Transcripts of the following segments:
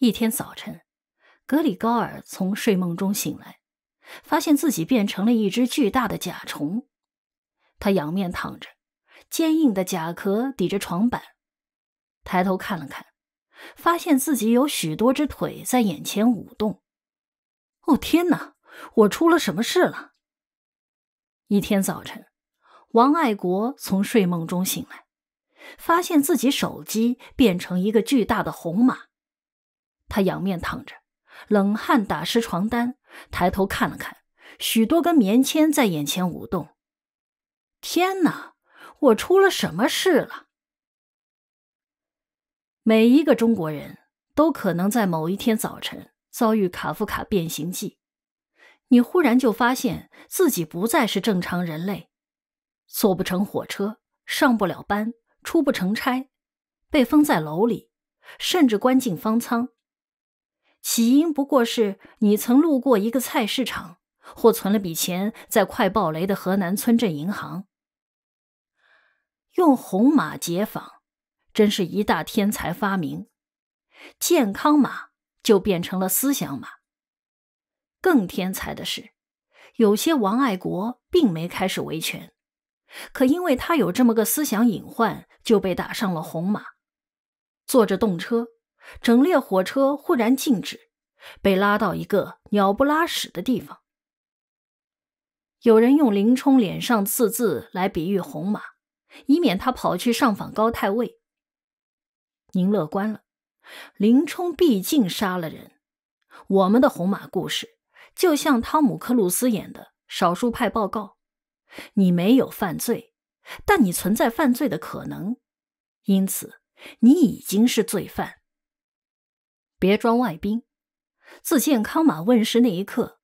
一天早晨，格里高尔从睡梦中醒来，发现自己变成了一只巨大的甲虫。他仰面躺着，坚硬的甲壳抵着床板，抬头看了看，发现自己有许多只腿在眼前舞动。哦，天哪！我出了什么事了？一天早晨，王爱国从睡梦中醒来，发现自己手机变成一个巨大的红马。他仰面躺着，冷汗打湿床单，抬头看了看，许多根棉签在眼前舞动。天哪！我出了什么事了？每一个中国人都可能在某一天早晨遭遇《卡夫卡变形记》，你忽然就发现自己不再是正常人类，坐不成火车，上不了班，出不成差，被封在楼里，甚至关进方舱。起因不过是你曾路过一个菜市场，或存了笔钱在快爆雷的河南村镇银行。用红马解访，真是一大天才发明。健康码就变成了思想码。更天才的是，有些王爱国并没开始维权，可因为他有这么个思想隐患，就被打上了红马。坐着动车。整列火车忽然静止，被拉到一个鸟不拉屎的地方。有人用林冲脸上刺字来比喻红马，以免他跑去上访高太尉。您乐观了，林冲毕竟杀了人。我们的红马故事就像汤姆·克鲁斯演的《少数派报告》：你没有犯罪，但你存在犯罪的可能，因此你已经是罪犯。别装外宾，自健康码问世那一刻，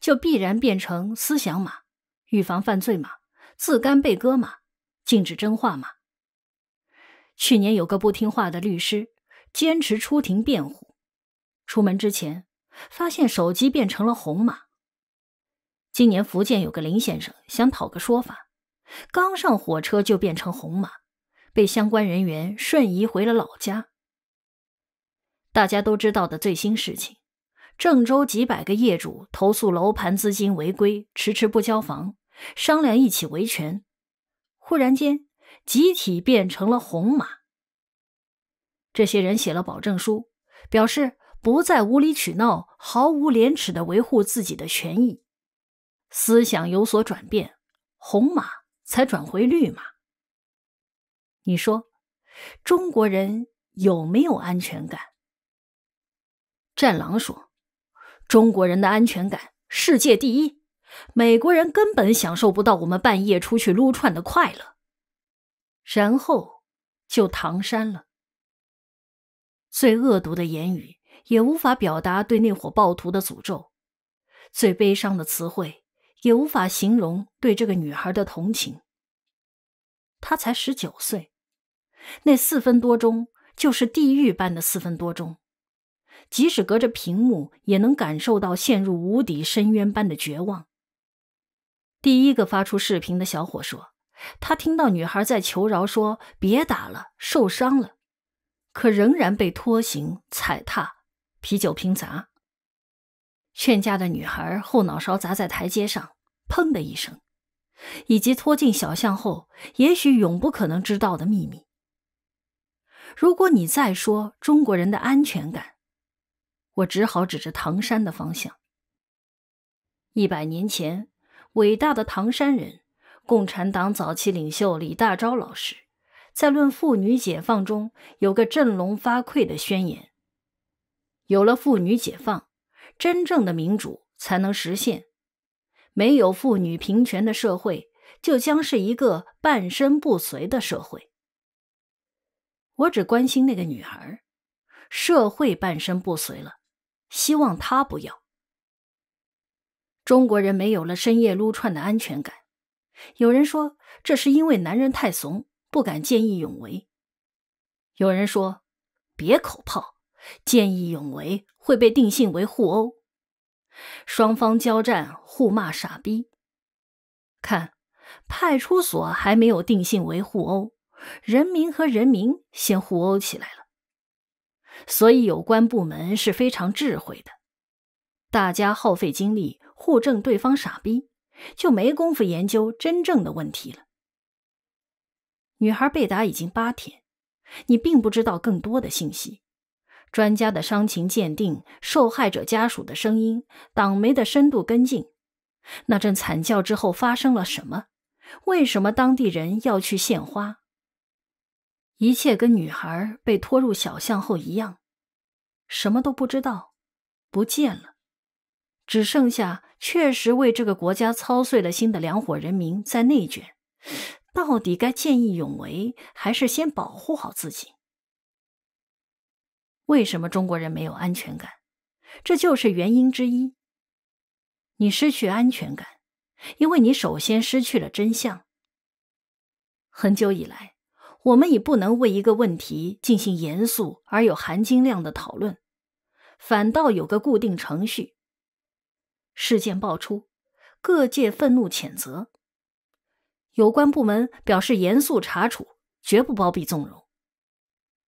就必然变成思想码、预防犯罪码、自甘被割码、禁止真话码。去年有个不听话的律师，坚持出庭辩护，出门之前发现手机变成了红码。今年福建有个林先生想讨个说法，刚上火车就变成红码，被相关人员瞬移回了老家。大家都知道的最新事情：郑州几百个业主投诉楼盘资金违规，迟迟不交房，商量一起维权。忽然间，集体变成了红马。这些人写了保证书，表示不再无理取闹，毫无廉耻地维护自己的权益，思想有所转变，红马才转回绿马。你说，中国人有没有安全感？战狼说：“中国人的安全感世界第一，美国人根本享受不到我们半夜出去撸串的快乐。”然后就唐山了。最恶毒的言语也无法表达对那伙暴徒的诅咒，最悲伤的词汇也无法形容对这个女孩的同情。她才十九岁，那四分多钟就是地狱般的四分多钟。即使隔着屏幕，也能感受到陷入无底深渊般的绝望。第一个发出视频的小伙说：“他听到女孩在求饶，说‘别打了，受伤了’，可仍然被拖行、踩踏、啤酒瓶砸。劝架的女孩后脑勺砸在台阶上，砰的一声。以及拖进小巷后，也许永不可能知道的秘密。如果你再说中国人的安全感……”我只好指着唐山的方向。一百年前，伟大的唐山人、共产党早期领袖李大钊老师，在《论妇女解放》中有个振聋发聩的宣言：有了妇女解放，真正的民主才能实现；没有妇女平权的社会，就将是一个半身不遂的社会。我只关心那个女孩，社会半身不遂了。希望他不要。中国人没有了深夜撸串的安全感。有人说这是因为男人太怂，不敢见义勇为。有人说别口炮，见义勇为会被定性为互殴，双方交战，互骂傻逼。看，派出所还没有定性为互殴，人民和人民先互殴起来了。所以有关部门是非常智慧的，大家耗费精力互证对方傻逼，就没工夫研究真正的问题了。女孩被打已经八天，你并不知道更多的信息。专家的伤情鉴定、受害者家属的声音、党媒的深度跟进，那阵惨叫之后发生了什么？为什么当地人要去献花？一切跟女孩被拖入小巷后一样，什么都不知道，不见了，只剩下确实为这个国家操碎了心的两伙人民在内卷。到底该见义勇为，还是先保护好自己？为什么中国人没有安全感？这就是原因之一。你失去安全感，因为你首先失去了真相。很久以来。我们已不能为一个问题进行严肃而有含金量的讨论，反倒有个固定程序。事件爆出，各界愤怒谴责，有关部门表示严肃查处，绝不包庇纵容。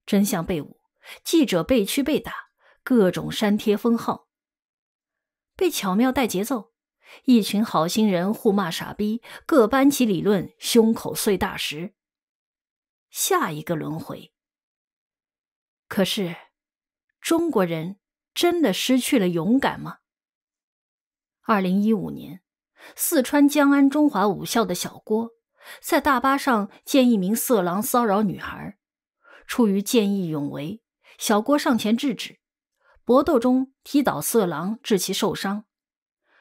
真相被捂，记者被驱被打，各种删贴封号，被巧妙带节奏，一群好心人互骂傻逼，各搬起理论，胸口碎大石。下一个轮回。可是，中国人真的失去了勇敢吗？二零一五年，四川江安中华武校的小郭在大巴上见一名色狼骚扰女孩，出于见义勇为，小郭上前制止，搏斗中踢倒色狼，致其受伤。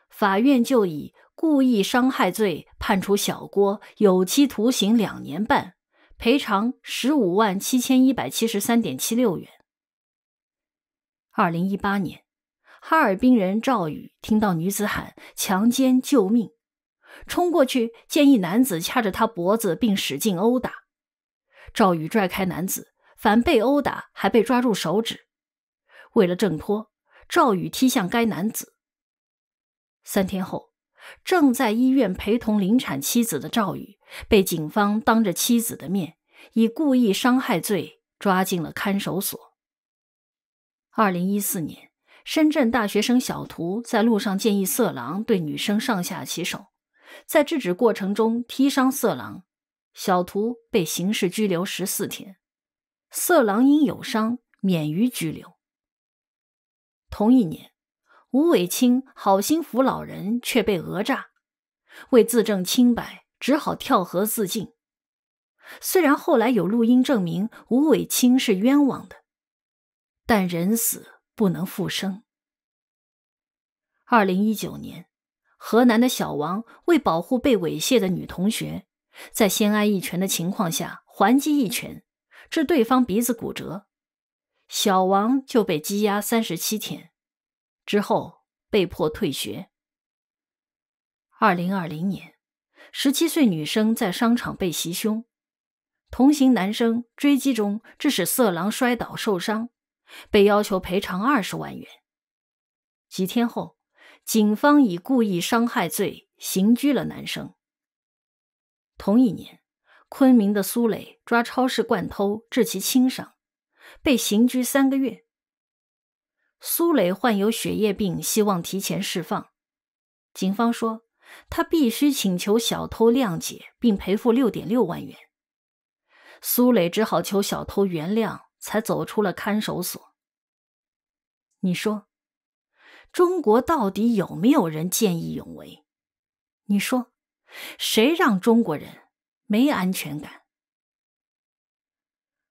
法院就以故意伤害罪判处小郭有期徒刑两年半。赔偿十五万七千一百七十三点七六元。二零一八年，哈尔滨人赵宇听到女子喊“强奸救命”，冲过去见一男子掐着她脖子，并使劲殴打。赵宇拽开男子，反被殴打，还被抓住手指。为了挣脱，赵宇踢向该男子。三天后。正在医院陪同临产妻子的赵宇，被警方当着妻子的面以故意伤害罪抓进了看守所。二零一四年，深圳大学生小涂在路上见一色狼对女生上下其手，在制止过程中踢伤色狼，小涂被刑事拘留十四天，色狼因有伤免于拘留。同一年。吴伟清好心扶老人，却被讹诈。为自证清白，只好跳河自尽。虽然后来有录音证明吴伟清是冤枉的，但人死不能复生。二零一九年，河南的小王为保护被猥亵的女同学，在先挨一拳的情况下还击一拳，致对方鼻子骨折，小王就被羁押三十七天。之后被迫退学。二零二零年，十七岁女生在商场被袭胸，同行男生追击中致使色狼摔倒受伤，被要求赔偿二十万元。几天后，警方以故意伤害罪刑拘了男生。同一年，昆明的苏磊抓超市惯偷，致其轻伤，被刑拘三个月。苏磊患有血液病，希望提前释放。警方说，他必须请求小偷谅解，并赔付六点六万元。苏磊只好求小偷原谅，才走出了看守所。你说，中国到底有没有人见义勇为？你说，谁让中国人没安全感？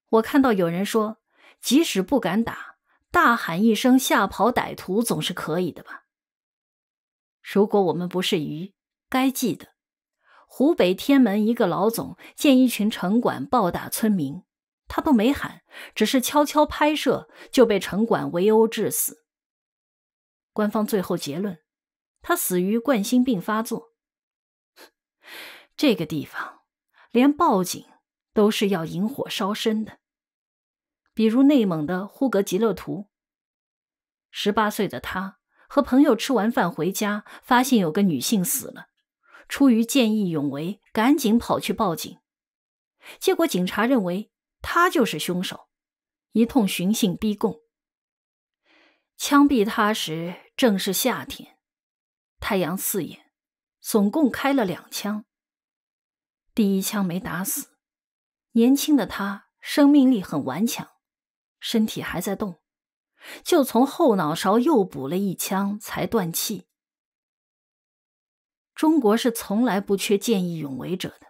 我看到有人说，即使不敢打。大喊一声吓跑歹徒总是可以的吧？如果我们不是鱼，该记得湖北天门一个老总见一群城管暴打村民，他都没喊，只是悄悄拍摄，就被城管围殴致死。官方最后结论，他死于冠心病发作。这个地方，连报警都是要引火烧身的。比如内蒙的呼格吉勒图，十八岁的他和朋友吃完饭回家，发现有个女性死了。出于见义勇为，赶紧跑去报警。结果警察认为他就是凶手，一通寻衅逼供。枪毙他时正是夏天，太阳刺眼。总共开了两枪，第一枪没打死，年轻的他生命力很顽强。身体还在动，就从后脑勺又补了一枪，才断气。中国是从来不缺见义勇为者的，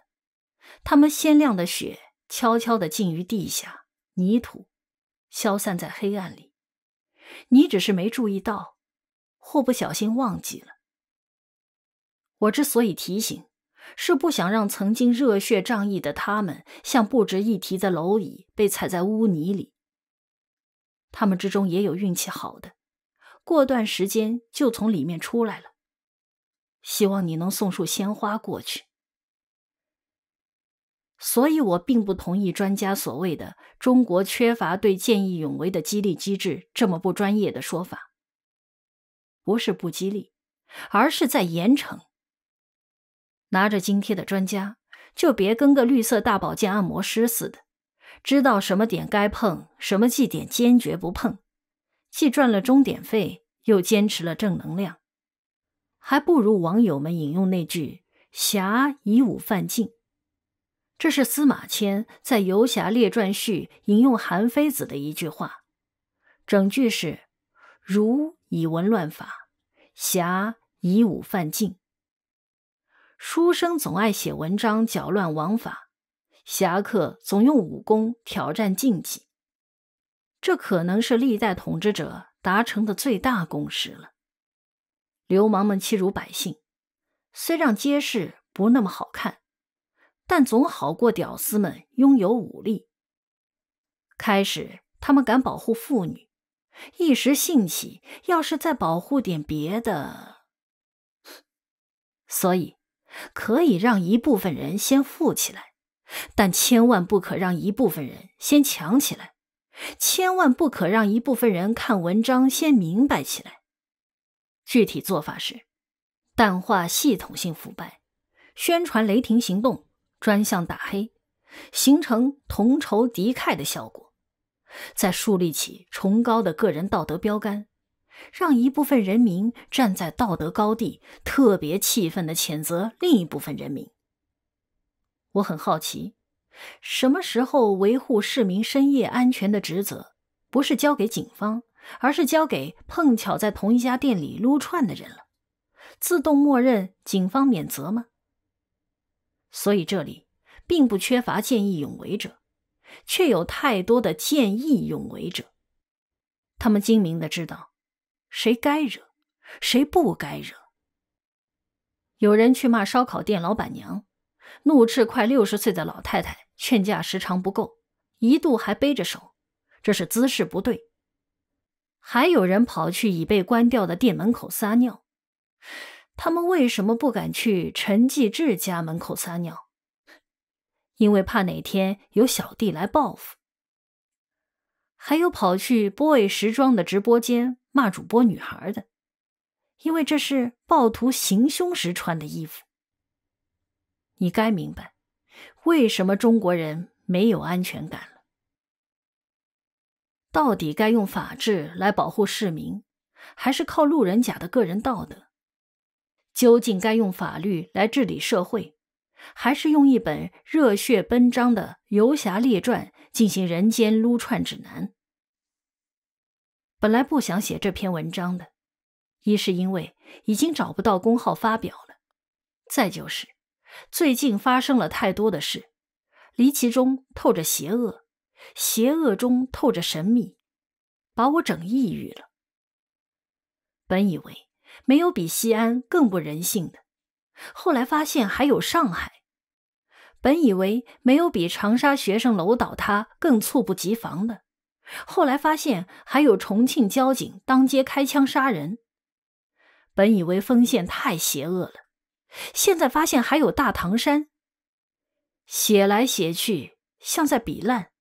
他们鲜亮的血悄悄地浸于地下泥土，消散在黑暗里。你只是没注意到，或不小心忘记了。我之所以提醒，是不想让曾经热血仗义的他们，像不值一提的蝼蚁，被踩在污泥里。他们之中也有运气好的，过段时间就从里面出来了。希望你能送束鲜花过去。所以我并不同意专家所谓的“中国缺乏对见义勇为的激励机制”这么不专业的说法。不是不激励，而是在严惩。拿着津贴的专家，就别跟个绿色大保健按摩师似的。知道什么点该碰，什么绩点坚决不碰，既赚了终点费，又坚持了正能量，还不如网友们引用那句“侠以武犯禁”。这是司马迁在《游侠列传序》引用韩非子的一句话，整句是“儒以文乱法，侠以武犯禁”。书生总爱写文章搅乱王法。侠客总用武功挑战禁忌，这可能是历代统治者达成的最大共识了。流氓们欺辱百姓，虽让街市不那么好看，但总好过屌丝们拥有武力。开始他们敢保护妇女，一时兴起，要是再保护点别的，所以可以让一部分人先富起来。但千万不可让一部分人先强起来，千万不可让一部分人看文章先明白起来。具体做法是：淡化系统性腐败，宣传雷霆行动、专项打黑，形成同仇敌忾的效果；再树立起崇高的个人道德标杆，让一部分人民站在道德高地，特别气愤地谴责另一部分人民。我很好奇，什么时候维护市民深夜安全的职责不是交给警方，而是交给碰巧在同一家店里撸串的人了？自动默认警方免责吗？所以这里并不缺乏见义勇为者，却有太多的见义勇为者。他们精明的知道，谁该惹，谁不该惹。有人去骂烧烤店老板娘。怒斥快六十岁的老太太劝架时长不够，一度还背着手，这是姿势不对。还有人跑去已被关掉的店门口撒尿，他们为什么不敢去陈继志家门口撒尿？因为怕哪天有小弟来报复。还有跑去 Boy 时装的直播间骂主播女孩的，因为这是暴徒行凶时穿的衣服。你该明白，为什么中国人没有安全感了？到底该用法治来保护市民，还是靠路人甲的个人道德？究竟该用法律来治理社会，还是用一本热血奔张的《游侠列传》进行人间撸串指南？本来不想写这篇文章的，一是因为已经找不到公号发表了，再就是。最近发生了太多的事，离奇中透着邪恶，邪恶中透着神秘，把我整抑郁了。本以为没有比西安更不人性的，后来发现还有上海；本以为没有比长沙学生楼倒塌更猝不及防的，后来发现还有重庆交警当街开枪杀人。本以为丰县太邪恶了。现在发现还有大唐山，写来写去像在比烂，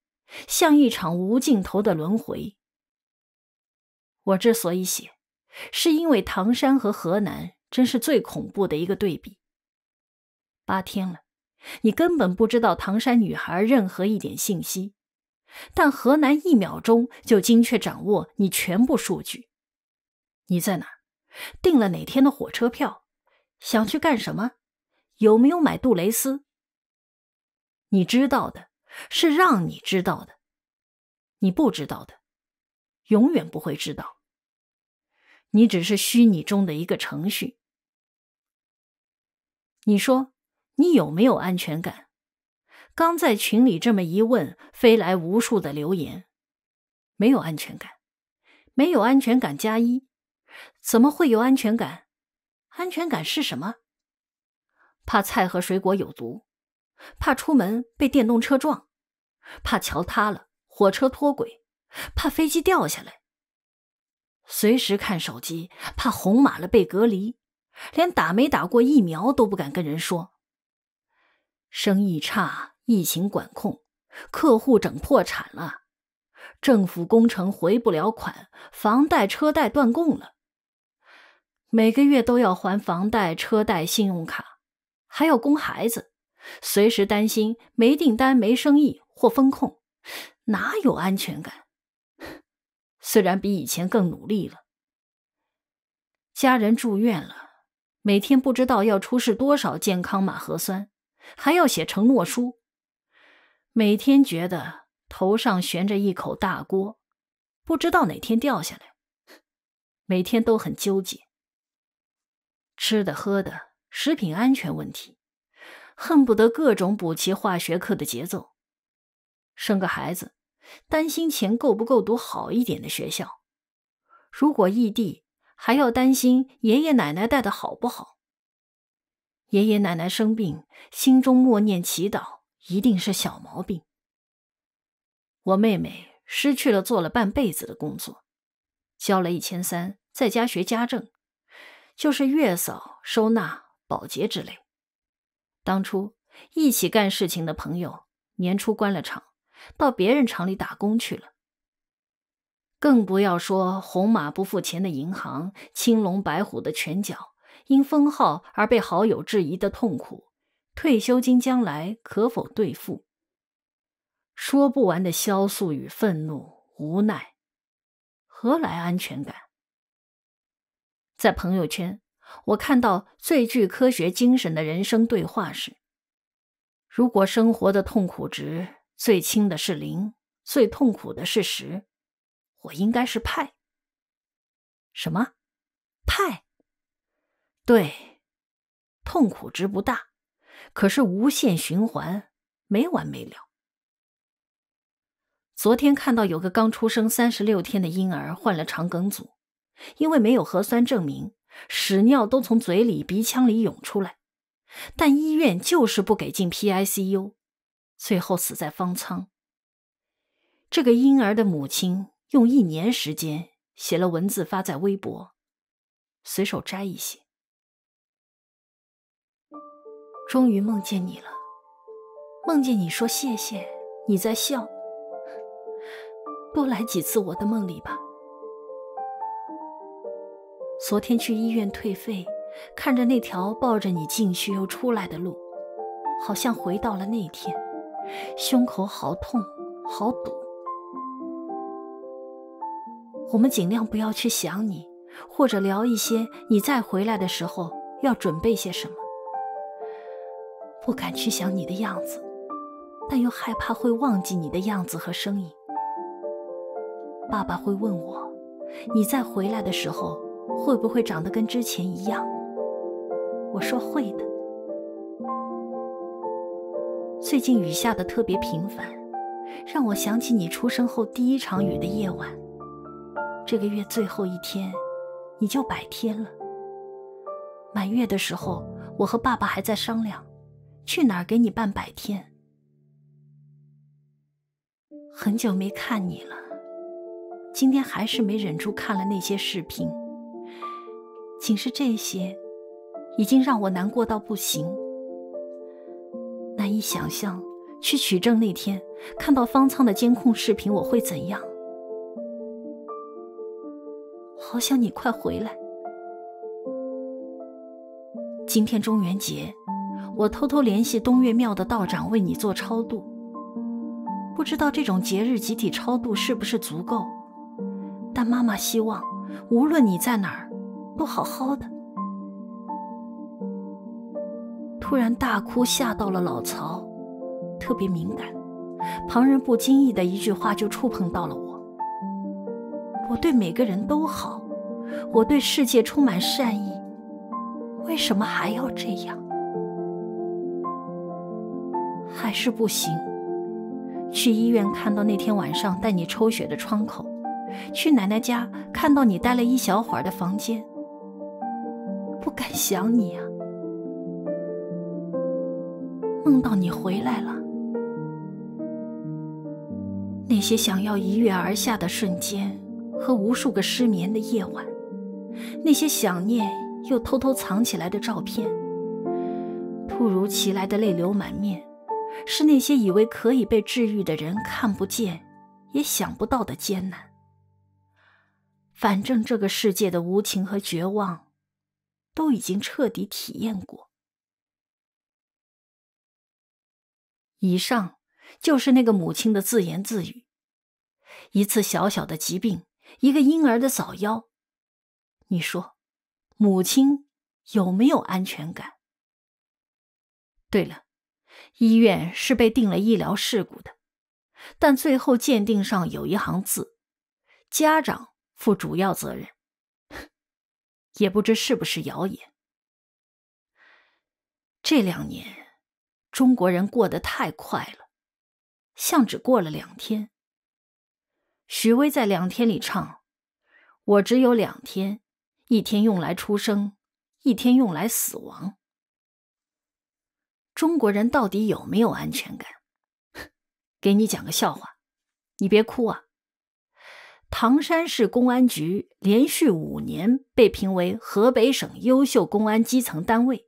像一场无尽头的轮回。我之所以写，是因为唐山和河南真是最恐怖的一个对比。八天了，你根本不知道唐山女孩任何一点信息，但河南一秒钟就精确掌握你全部数据。你在哪？订了哪天的火车票？想去干什么？有没有买杜蕾斯？你知道的，是让你知道的。你不知道的，永远不会知道。你只是虚拟中的一个程序。你说，你有没有安全感？刚在群里这么一问，飞来无数的留言。没有安全感，没有安全感加一，怎么会有安全感？安全感是什么？怕菜和水果有毒，怕出门被电动车撞，怕桥塌了、火车脱轨，怕飞机掉下来。随时看手机，怕红码了被隔离，连打没打过疫苗都不敢跟人说。生意差，疫情管控，客户整破产了，政府工程回不了款，房贷车贷断供了。每个月都要还房贷、车贷、信用卡，还要供孩子，随时担心没订单、没生意或风控，哪有安全感？虽然比以前更努力了，家人住院了，每天不知道要出示多少健康码、核酸，还要写承诺书，每天觉得头上悬着一口大锅，不知道哪天掉下来，每天都很纠结。吃的喝的，食品安全问题，恨不得各种补齐化学课的节奏。生个孩子，担心钱够不够读好一点的学校；如果异地，还要担心爷爷奶奶带的好不好。爷爷奶奶生病，心中默念祈祷，一定是小毛病。我妹妹失去了做了半辈子的工作，交了一千三，在家学家政。就是月嫂、收纳、保洁之类。当初一起干事情的朋友，年初关了厂，到别人厂里打工去了。更不要说红马不付钱的银行，青龙白虎的拳脚，因封号而被好友质疑的痛苦，退休金将来可否兑付？说不完的萧素与愤怒、无奈，何来安全感？在朋友圈，我看到最具科学精神的人生对话是：“如果生活的痛苦值最轻的是零，最痛苦的是十，我应该是派。什么？派？对，痛苦值不大，可是无限循环，没完没了。”昨天看到有个刚出生三十六天的婴儿患了肠梗阻。因为没有核酸证明，屎尿都从嘴里、鼻腔里涌出来，但医院就是不给进 PICU，最后死在方舱。这个婴儿的母亲用一年时间写了文字发在微博，随手摘一些。终于梦见你了，梦见你说谢谢，你在笑，多来几次我的梦里吧。昨天去医院退费，看着那条抱着你进去又出来的路，好像回到了那天，胸口好痛，好堵。我们尽量不要去想你，或者聊一些你再回来的时候要准备些什么。不敢去想你的样子，但又害怕会忘记你的样子和声音。爸爸会问我，你再回来的时候。会不会长得跟之前一样？我说会的。最近雨下的特别频繁，让我想起你出生后第一场雨的夜晚。这个月最后一天，你就百天了。满月的时候，我和爸爸还在商量，去哪儿给你办百天。很久没看你了，今天还是没忍住看了那些视频。仅是这些，已经让我难过到不行。难以想象，去取证那天看到方舱的监控视频，我会怎样？好想你快回来。今天中元节，我偷偷联系东岳庙的道长为你做超度。不知道这种节日集体超度是不是足够，但妈妈希望，无论你在哪儿。不好好的，突然大哭，吓到了老曹，特别敏感，旁人不经意的一句话就触碰到了我。我对每个人都好，我对世界充满善意，为什么还要这样？还是不行，去医院看到那天晚上带你抽血的窗口，去奶奶家看到你待了一小会儿的房间。敢想你啊，梦到你回来了。那些想要一跃而下的瞬间，和无数个失眠的夜晚，那些想念又偷偷藏起来的照片，突如其来的泪流满面，是那些以为可以被治愈的人看不见也想不到的艰难。反正这个世界的无情和绝望。都已经彻底体验过。以上就是那个母亲的自言自语。一次小小的疾病，一个婴儿的早夭，你说，母亲有没有安全感？对了，医院是被定了医疗事故的，但最后鉴定上有一行字：家长负主要责任。也不知是不是谣言。这两年，中国人过得太快了，像只过了两天。许巍在两天里唱：“我只有两天，一天用来出生，一天用来死亡。”中国人到底有没有安全感？给你讲个笑话，你别哭啊。唐山市公安局连续五年被评为河北省优秀公安基层单位，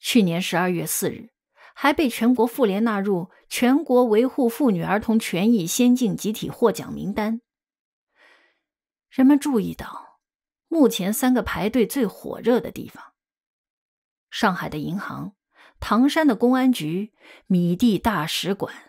去年十二月四日还被全国妇联纳入全国维护妇女儿童权益先进集体获奖名单。人们注意到，目前三个排队最火热的地方：上海的银行、唐山的公安局、米地大使馆。